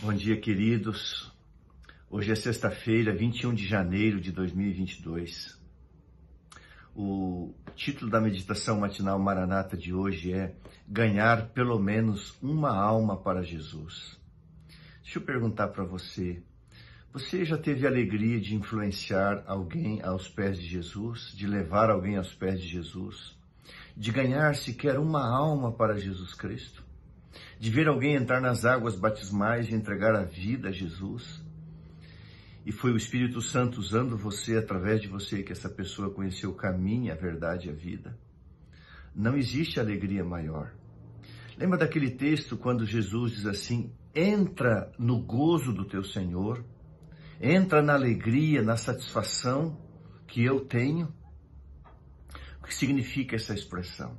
Bom dia, queridos. Hoje é sexta-feira, 21 de janeiro de 2022. O título da meditação matinal Maranata de hoje é Ganhar pelo menos uma alma para Jesus. Deixa eu perguntar para você: você já teve a alegria de influenciar alguém aos pés de Jesus, de levar alguém aos pés de Jesus, de ganhar sequer uma alma para Jesus Cristo? de ver alguém entrar nas águas batismais e entregar a vida a Jesus. E foi o Espírito Santo usando você, através de você, que essa pessoa conheceu o caminho, a verdade e a vida. Não existe alegria maior. Lembra daquele texto quando Jesus diz assim: entra no gozo do teu Senhor, entra na alegria, na satisfação que eu tenho. O que significa essa expressão?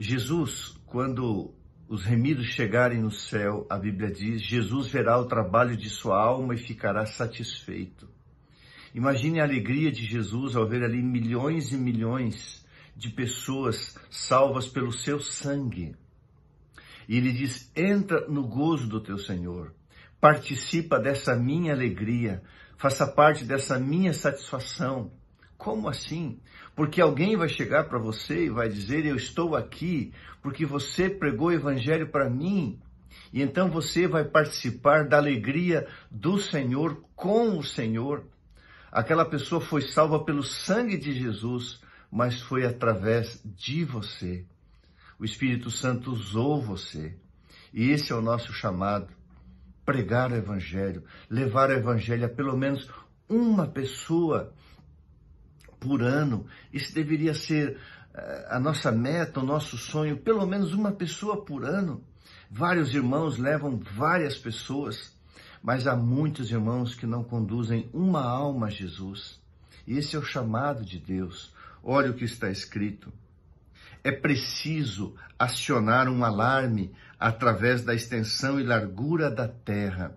Jesus, quando os remidos chegarem no céu, a Bíblia diz, Jesus verá o trabalho de sua alma e ficará satisfeito. Imagine a alegria de Jesus ao ver ali milhões e milhões de pessoas salvas pelo seu sangue. E ele diz: entra no gozo do teu Senhor, participa dessa minha alegria, faça parte dessa minha satisfação. Como assim? Porque alguém vai chegar para você e vai dizer: Eu estou aqui porque você pregou o evangelho para mim. E então você vai participar da alegria do Senhor com o Senhor. Aquela pessoa foi salva pelo sangue de Jesus, mas foi através de você. O Espírito Santo usou você. E esse é o nosso chamado: pregar o Evangelho, levar o Evangelho a pelo menos uma pessoa por ano. Isso deveria ser eh, a nossa meta, o nosso sonho, pelo menos uma pessoa por ano. Vários irmãos levam várias pessoas, mas há muitos irmãos que não conduzem uma alma a Jesus. Esse é o chamado de Deus. Olha o que está escrito. É preciso acionar um alarme através da extensão e largura da terra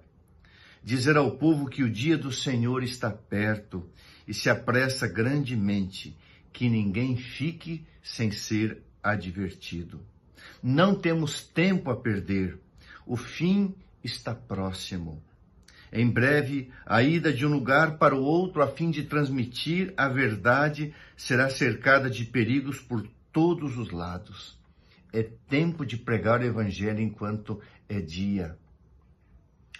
dizer ao povo que o dia do Senhor está perto e se apressa grandemente, que ninguém fique sem ser advertido. Não temos tempo a perder, o fim está próximo. Em breve, a ida de um lugar para o outro a fim de transmitir a verdade será cercada de perigos por todos os lados. É tempo de pregar o Evangelho enquanto é dia.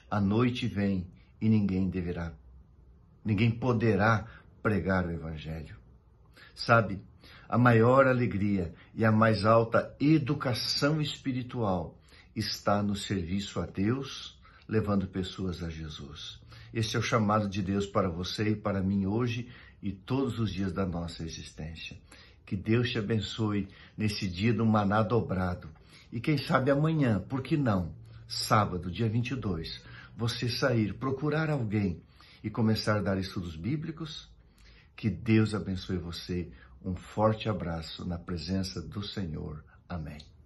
A noite vem e ninguém deverá, ninguém poderá pregar o Evangelho. Sabe, a maior alegria e a mais alta educação espiritual está no serviço a Deus, levando pessoas a Jesus. Este é o chamado de Deus para você e para mim hoje e todos os dias da nossa existência. Que Deus te abençoe nesse dia do maná dobrado. E quem sabe amanhã, por que não? sábado, dia 22, você sair, procurar alguém e começar a dar estudos bíblicos, que Deus abençoe você. Um forte abraço na presença do Senhor. Amém.